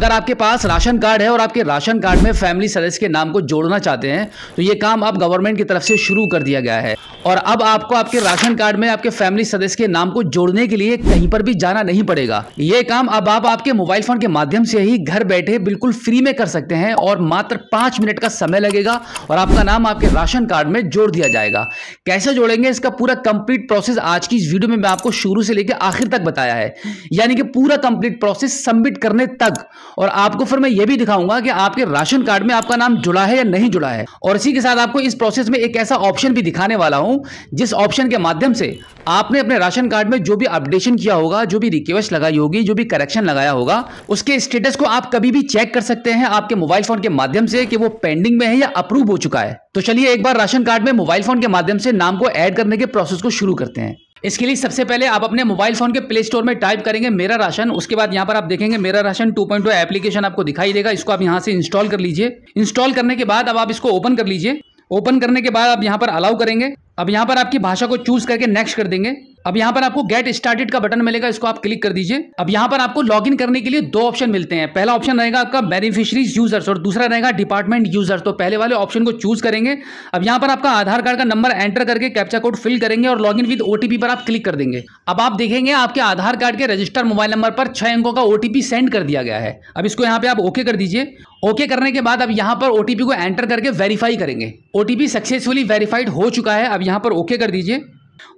अगर आपके पास ration card है और आपके राशन कार्ड में फैमिली सदस्य के नाम को जोड़ना चाहते हैं तो ये काम अब गवर्नमेंट की तरफ से शुरू कर दिया गया है और अब आपको आपके राशन कार्ड में आपके फैमिली सदस्य के नाम को जोड़ने के लिए कहीं पर भी जाना नहीं पड़ेगा ये काम अब आप आपके मोबाइल फोन के माध्यम से ही घर बैठे बिल्कुल फ्री में कर सकते हैं और मात्र पांच मिनट का समय लगेगा और आपका नाम आपके राशन कार्ड में जोड़ दिया जाएगा कैसे जोड़ेंगे इसका पूरा कंप्लीट प्रोसेस आज की इस वीडियो में मैं आपको शुरू से लेकर आखिर तक बताया है यानी कि पूरा कंप्लीट प्रोसेस सबमिट करने तक और आपको फिर मैं ये भी दिखाऊंगा कि आपके राशन कार्ड में आपका नाम जुड़ा है या नहीं जुड़ा है और इसी के साथ आपको इस प्रोसेस में एक ऐसा ऑप्शन भी दिखाने वाला हूँ जिस ऑप्शन के माध्यम से आपने अपने राशन कार्ड में जो भी अपडेशन किया होगा जो भी रिक्वेस्ट लगाई होगी जो भी करेक्शन लगाया होगा उसके स्टेटस को आप कभी भी चेक कर सकते हैं आपके मोबाइल फोन के माध्यम से कि वो पेंडिंग में है या अप्रूव हो चुका है तो चलिए एक बार राशन कार्ड में मोबाइल फोन के माध्यम से नाम को ऐड करने के प्रोसेस को शुरू करते हैं इसके लिए सबसे पहले आप अपने मोबाइल फ़ोन के प्ले स्टोर में टाइप करेंगे मेरा राशन उसके बाद यहाँ पर आप देखेंगे मेरा राशन 2.2 एप्लीकेशन आपको दिखाई देगा इसको आप यहाँ से इंस्टॉल कर लीजिए इंस्टॉल करने के बाद अब आप इसको ओपन कर लीजिए ओपन करने के बाद आप यहाँ पर अलाउ करेंगे अब यहाँ पर आपकी भाषा को चूज़ करके नेक्स्ट कर देंगे अब यहाँ पर आपको गेट स्टार्टेड का बटन मिलेगा इसको आप क्लिक कर दीजिए अब यहाँ पर आपको लॉगिन करने के लिए दो ऑप्शन मिलते हैं पहला ऑप्शन रहेगा आपका बेनिफिशरीज यूजर्स और दूसरा रहेगा डिपार्टमेंट यूजर्स तो पहले वाले ऑप्शन को चूज करेंगे अब यहाँ पर आपका आधार कार्ड का नंबर एंटर करके कैप्चा कोड फिल करेंगे और लॉग इन विद ओटीपी पर आप क्लिक कर देंगे अब आप देखेंगे आपके आधार कार्ड के रजिस्टर मोबाइल नंबर पर छह अंकों का ओटीपी सेंड कर दिया गया है अब इसको यहाँ पे आप ओके कर दीजिए ओके करने के बाद अब यहाँ पर ओटीपी को एंटर करके वेरीफाई करेंगे ओटीपी सक्सेसफुली वेरीफाइड हो चुका है अब यहाँ पर ओके कर दीजिए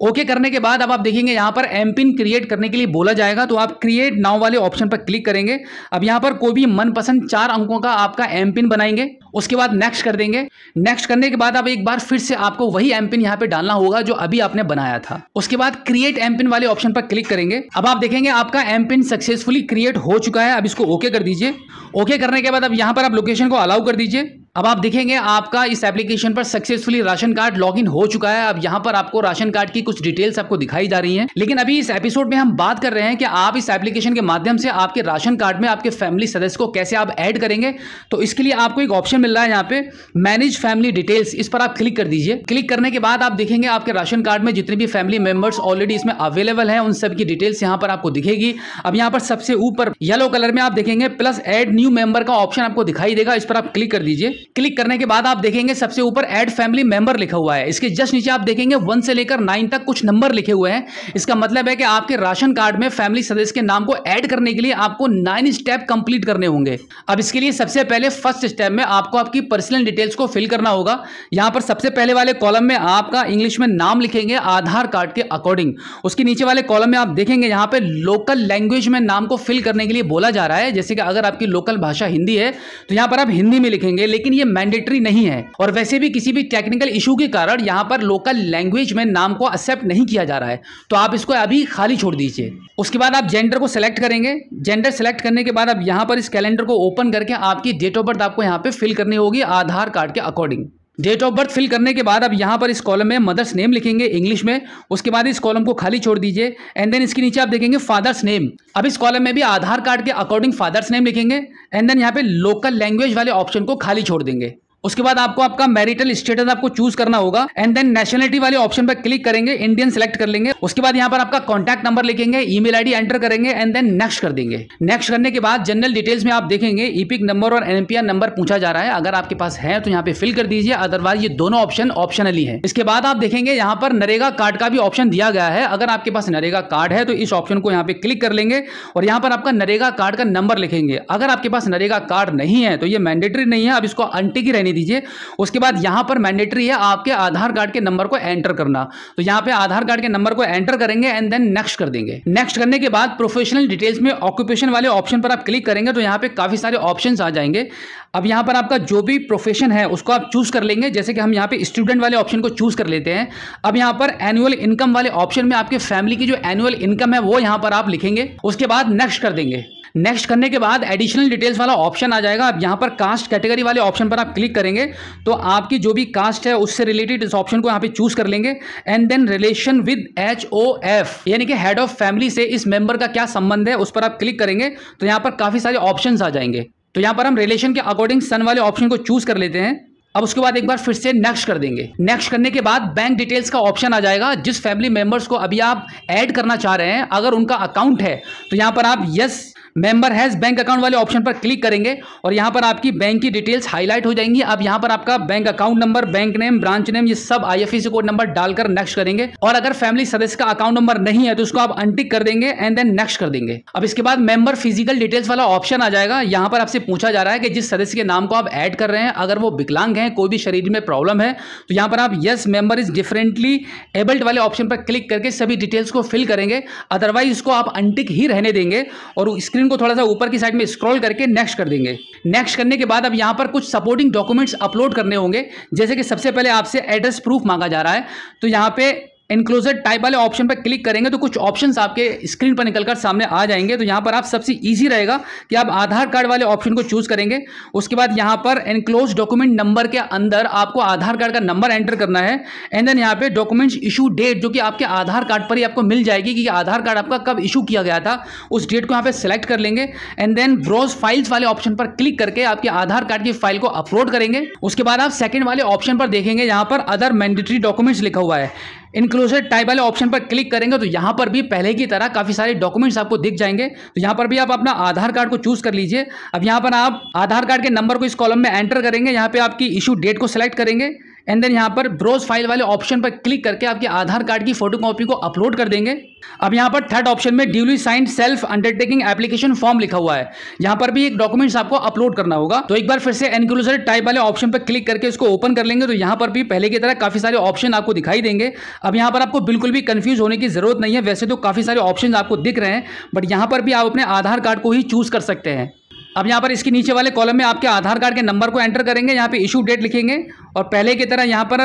ओके करने के बाद अब आप देखेंगे यहां पर एम पिन क्रिएट करने के लिए बोला जाएगा तो आप क्रिएट नाउ वाले ऑप्शन पर क्लिक करेंगे अब यहां पर कोई भी मनपसंद चार अंकों का आपका एम पिन बनाएंगे उसके बाद नेक्स्ट कर देंगे नेक्स्ट करने के बाद अब एक बार फिर से आपको वही एम पिन यहाँ पे डालना होगा जो अभी आपने बनाया था उसके बाद क्रिएट एम पिन वाले ऑप्शन पर क्लिक करेंगे अब आप देखेंगे आपका एम पिन सक्सेसफुली क्रिएट हो चुका है अब इसको ओके कर दीजिए ओके करने के बाद अब यहाँ पर आप लोकेशन को अलाउ कर दीजिए अब आप देखेंगे आपका इस एप्लीकेशन पर सक्सेसफुली राशन कार्ड लॉगिन हो चुका है अब यहाँ पर आपको राशन कार्ड की कुछ डिटेल्स आपको दिखाई जा रही हैं लेकिन अभी इस एपिसोड में हम बात कर रहे हैं कि आप इस एप्लीकेशन के माध्यम से आपके राशन कार्ड में आपके फैमिली सदस्य को कैसे आप ऐड करेंगे तो इसके लिए आपको एक ऑप्शन मिल रहा है यहाँ पे मैनेज फैमिली डिटेल्स इस पर आप क्लिक कर दीजिए क्लिक करने के बाद आप देखेंगे आपके राशन कार्ड में जितने भी फैमिली मेंबर्स ऑलरेडी इसमें अवेलेबल है उन सबकी डिटेल्स यहाँ पर आपको दिखेगी अब यहाँ पर सबसे ऊपर येलो कलर में आप देखेंगे प्लस एड न्यू मेंबर का ऑप्शन आपको दिखाई देगा इस पर आप क्लिक कर दीजिए क्लिक करने के बाद आप देखेंगे सबसे ऊपर एड फैमिली मेंबर लिखा हुआ है इसके जस्ट नीचे आप देखेंगे वन से लेकर नाइन तक कुछ नंबर लिखे हुए हैं इसका मतलब है कि आपके राशन कार्ड में फैमिली सदस्य के नाम को ऐड करने के लिए आपको नाइन स्टेप कंप्लीट करने होंगे अब इसके लिए सबसे पहले फर्स्ट स्टेप में आपको आपकी पर्सनल डिटेल्स को फिल करना होगा यहाँ पर सबसे पहले वाले कॉलम में आपका इंग्लिश में नाम लिखेंगे आधार कार्ड के अकॉर्डिंग उसके नीचे वाले कॉलम में आप देखेंगे यहाँ पर लोकल लैंग्वेज में नाम को फिल करने के लिए बोला जा रहा है जैसे कि अगर आपकी लोकल भाषा हिंदी है तो यहाँ पर आप हिंदी में लिखेंगे लेकिन लेकिन ये मैंडेटरी नहीं है और वैसे भी किसी भी टेक्निकल इशू के कारण यहाँ पर लोकल लैंग्वेज में नाम को एक्सेप्ट नहीं किया जा रहा है तो आप इसको अभी खाली छोड़ दीजिए उसके बाद आप जेंडर को सिलेक्ट करेंगे जेंडर सेलेक्ट करने के बाद आप यहाँ पर इस कैलेंडर को ओपन करके आपकी डेट ऑफ बर्थ आपको यहाँ पे फिल करनी होगी आधार कार्ड के according date of birth fill करने के बाद आप यहाँ पर इस कॉलम में मदर्स नेम लिखेंगे इंग्लिश में उसके बाद इस कॉलम को खाली छोड़ दीजिए एंड देन इसके नीचे आप देखेंगे फादर्स नेम अब इस कॉलम में भी आधार कार्ड के अकॉर्डिंग फादर्स नेम लिखेंगे एंड देन यहाँ पे लोकल लैंग्वेज वाले ऑप्शन को खाली छोड़ देंगे उसके बाद आपको आपका मैरिटल स्टेटस आपको चूज करना होगा एंड देन नेशनलिटी वाले ऑप्शन पर क्लिक करेंगे इंडियन सेलेक्ट कर लेंगे उसके बाद यहाँ पर आपका कॉन्टैक्ट नंबर लिखेंगे ईमेल आईडी एंटर करेंगे एंड देन नेक्स्ट कर देंगे नेक्स्ट करने के बाद जनरल डिटेल्स में आप देखेंगे ईपिक e नंबर और एनपीआर नंबर पूछा जा रहा है अगर आपके पास है तो यहाँ पे फिल कर दीजिए अदरवाइज ये दोनों ऑप्शन ऑप्शनली है इसके बाद आप देखेंगे यहाँ पर नरेगा कार्ड का भी ऑप्शन दिया गया है अगर आपके पास नरेगा कार्ड है तो इस ऑप्शन को यहाँ पे क्लिक कर लेंगे और यहाँ पर आपका नरेगा कार्ड का नंबर लिखेंगे अगर आपके पास नरेगा कार्ड नहीं है तो ये मैंडेटरी नहीं है आप इसको अनटिकी रहने दे दीजिए उसके बाद यहाँ पर मैंडेटरी है आपके आधार कार्ड के नंबर को एंटर करना तो यहाँ पे आधार कार्ड के नंबर को एंटर करेंगे एंड देन नेक्स्ट कर देंगे नेक्स्ट करने के बाद प्रोफेशनल डिटेल्स में ऑक्यूपेशन वाले ऑप्शन पर आप क्लिक करेंगे तो यहाँ पर काफ़ी सारे ऑप्शन आ जाएंगे अब यहाँ पर आपका जो भी प्रोफेशन है उसको आप चूज़ कर लेंगे जैसे कि हम यहाँ पे स्टूडेंट वाले ऑप्शन को चूज़ कर लेते हैं अब यहाँ पर एनुअल इनकम वाले ऑप्शन में आपके फैमिली की जो एनुअल इनकम है वो यहाँ पर आप लिखेंगे उसके बाद नेक्स्ट कर देंगे नेक्स्ट करने के बाद एडिशनल डिटेल्स वाला ऑप्शन आ जाएगा आप यहाँ पर कास्ट कैटेगरी वाले ऑप्शन पर आप क्लिक करेंगे तो आपकी जो भी कास्ट है उससे रिलेटेड इस ऑप्शन को यहाँ पे चूज कर लेंगे and then relation with H O F यानी कि हेड ऑफ फैमिली से इस मेंबर का क्या संबंध है उस पर आप क्लिक करेंगे तो यहाँ पर काफ़ी सारे ऑप्शन आ जाएंगे तो यहाँ पर हम रिलेशन के अकॉर्डिंग सन वाले ऑप्शन को चूज कर लेते हैं अब उसके बाद एक बार फिर से नेक्स्ट कर देंगे नेक्स्ट करने के बाद बैंक डिटेल्स का ऑप्शन आ जाएगा जिस फैमिली मेंबर्स को अभी आप ऐड करना चाह रहे हैं अगर उनका अकाउंट है तो यहाँ पर आप yes member has bank account वाले ऑप्शन पर क्लिक करेंगे और यहाँ पर आपकी बैंक की डिटेल्स हाईलाइट हो जाएंगी अब यहाँ पर आपका bank account number bank name branch name ये सब आईएफएससी कोड नंबर डालकर नेक्स्ट करेंगे और अगर फैमिली सदस्य का अकाउंट नंबर नहीं है तो उसको आप अनटिक कर देंगे एंड देन नेक्स्ट कर देंगे अब इसके बाद मेंबर फिजिकल डिटेल्स वाला ऑप्शन आ जाएगा यहां पर आपसे पूछा जा रहा है कि जिस सदस्य के नाम को आप ऐड कर रहे हैं अगर वो विकलांग है कोई भी शरीर में प्रॉब्लम है तो यहां पर आप yes member is differently abled वाले ऑप्शन पर क्लिक करके सभी डिटेल्स को फिल करेंगे अदरवाइज इसको आप अनटिक ही रहने देंगे और स्क्रीन स्क्रीन को थोड़ा सा ऊपर की साइड में स्क्रॉल करके नेक्स्ट कर देंगे नेक्स्ट करने के बाद अब यहाँ पर कुछ सपोर्टिंग डॉक्यूमेंट्स अपलोड करने होंगे जैसे कि सबसे पहले आपसे एड्रेस प्रूफ मांगा जा रहा है तो यहाँ पे इनक्लोजर टाइप वाले ऑप्शन पर क्लिक करेंगे तो कुछ ऑप्शंस आपके स्क्रीन पर निकलकर सामने आ जाएंगे तो यहाँ पर आप सबसे ईजी रहेगा कि आप आधार कार्ड वाले ऑप्शन को चूज़ करेंगे उसके बाद यहाँ पर इनक्लोज डॉक्यूमेंट नंबर के अंदर आपको आधार कार्ड का नंबर एंटर करना है एंड देन यहाँ पे डॉक्यूमेंट्स इशू डेट जो कि आपके आधार कार्ड पर ही आपको मिल जाएगी कि आधार कार्ड आपका कब इशू किया गया था उस डेट को यहाँ पे सिलेक्ट कर लेंगे एंड देन ब्रोज फाइल्स वाले ऑप्शन पर क्लिक करके आपके आधार कार्ड की फाइल को अपलोड करेंगे उसके बाद आप सेकेंड वाले ऑप्शन पर देखेंगे यहाँ पर अदर मैंडेटरी डॉक्यूमेंट्स लिखा हुआ है इंक्लूसिव टाइप वाले ऑप्शन पर क्लिक करेंगे तो यहाँ पर भी पहले की तरह काफ़ी सारे डॉक्यूमेंट्स आपको दिख जाएंगे तो यहाँ पर भी आप अपना आधार कार्ड को चूज़ कर लीजिए अब यहाँ पर आप आधार कार्ड के नंबर को इस कॉलम में एंटर करेंगे यहाँ पर आपकी इशू डेट को सिलेक्ट करेंगे एंड देन यहाँ पर ब्रोज फाइल वाले ऑप्शन पर क्लिक करके आपके आधार कार्ड की फोटो कॉपी को अपलोड कर देंगे अब यहाँ पर थर्ड ऑप्शन में duly signed self undertaking application form लिखा हुआ है यहाँ पर भी एक डॉक्यूमेंट्स आपको अपलोड करना होगा तो एक बार फिर से एनक्लोजर टाइप वाले ऑप्शन पर क्लिक करके इसको ओपन कर लेंगे तो यहाँ पर भी पहले की तरह काफ़ी सारे ऑप्शन आपको दिखाई देंगे अब यहाँ पर आपको बिल्कुल भी कन्फ्यूज होने की जरूरत नहीं है वैसे तो काफ़ी सारे ऑप्शन आपको दिख रहे हैं बट यहाँ पर भी आप अपने आधार कार्ड को ही चूज़ कर सकते हैं अब यहाँ पर इसके नीचे वाले कॉलम में आपके आधार कार्ड के नंबर को एंटर करेंगे यहाँ पे इशू डेट लिखेंगे और पहले की तरह यहाँ पर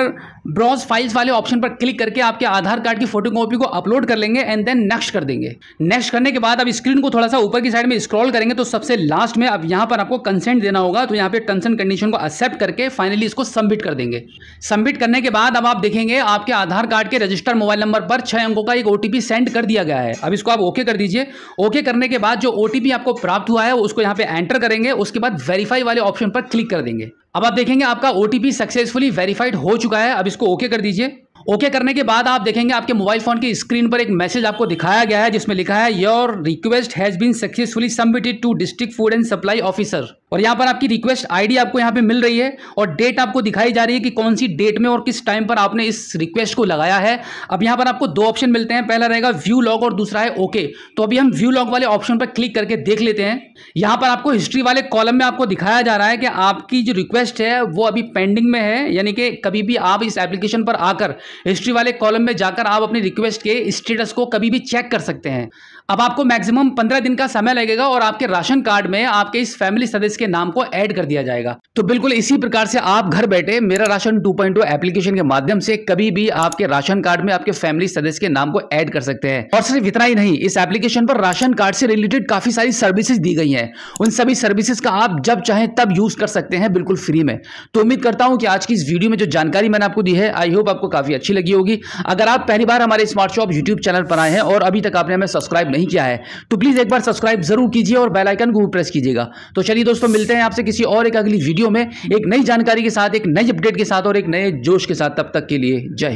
ब्रॉज फाइल्स वाले ऑप्शन पर क्लिक करके आपके आधार कार्ड की फोटोकॉपी को अपलोड कर लेंगे एंड देन नेक्स्ट कर देंगे नेक्स्ट करने के बाद अब स्क्रीन को थोड़ा सा ऊपर की साइड में स्क्रॉल करेंगे तो सबसे लास्ट में अब यहाँ पर आपको कंसेंट देना होगा तो यहाँ पे टर्म्स एंड कंडीशन को एक्सेप्ट करके फाइनली इसको सबमिट कर देंगे सबमिट करने के बाद अब आप देखेंगे आपके आधार कार्ड के रजिस्टर मोबाइल नंबर पर छः अंकों का एक ओ सेंड कर दिया गया है अब इसको आप ओके कर दीजिए ओके करने के बाद जो ओ आपको प्राप्त हुआ है उसको यहाँ पर एंटर करेंगे उसके बाद वेरीफाई वाले ऑप्शन पर क्लिक कर देंगे अब आप देखेंगे आपका ओ सक्सेसफुली वेरीफाइड हो चुका है अब इसको ओके कर दीजिए ओके करने के बाद आप देखेंगे आपके मोबाइल फोन की स्क्रीन पर एक मैसेज आपको दिखाया गया है जिसमें लिखा है your request has been successfully submitted to district food and supply officer और यहाँ पर आपकी रिक्वेस्ट आईडी आपको यहाँ पे मिल रही है और डेट आपको दिखाई जा रही है कि कौन सी डेट में और किस टाइम पर आपने इस रिक्वेस्ट को लगाया है अब यहाँ पर आपको दो ऑप्शन मिलते हैं पहला रहेगा व्यू लॉग और दूसरा है ओके तो अभी हम व्यू लॉग वाले ऑप्शन पर क्लिक करके देख लेते हैं यहाँ पर आपको हिस्ट्री वाले कॉलम में आपको दिखाया जा रहा है कि आपकी जो रिक्वेस्ट है वो अभी पेंडिंग में है यानी कि कभी भी आप इस एप्लीकेशन पर आकर हिस्ट्री वाले कॉलम में जाकर आप अपनी रिक्वेस्ट के स्टेटस को कभी भी चेक कर सकते हैं अब आपको मैक्सिमम पंद्रह दिन का समय लगेगा और आपके राशन कार्ड में आपके इस फैमिली सदस्य इसके नाम को ऐड कर दिया जाएगा तो बिल्कुल इसी प्रकार से आप घर बैठे मेरा राशन 2.0 एप्लीकेशन के माध्यम से कभी भी आपके राशन कार्ड में आपके फैमिली सदस्य के नाम को ऐड कर सकते हैं और सिर्फ इतना ही नहीं इस एप्लीकेशन पर राशन कार्ड से रिलेटेड काफी सारी सर्विसेज दी गई हैं उन सभी सर्विसेज का आप जब चाहे तब यूज कर सकते हैं बिल्कुल फ्री में तो उम्मीद करता हूं कि आज की इस वीडियो में जो जानकारी मैंने आपको दी है आई होप आपको काफी अच्छी लगी होगी अगर आप पहली बार हमारे स्मार्ट शॉप यूट्यूब चैनल पर आए हैं और अभी तक आपने हमें सब्सक्राइब नहीं किया है तो प्लीज एक बार सब्सक्राइब जरूर कीजिए और बेलाइकन को प्रेस कीजिएगा तो चलिए दोस्तों दोस्तों मिलते हैं आपसे किसी और एक अगली वीडियो में एक नई जानकारी के साथ एक नई अपडेट के साथ और एक नए जोश के साथ तब तक के लिए जय हिंद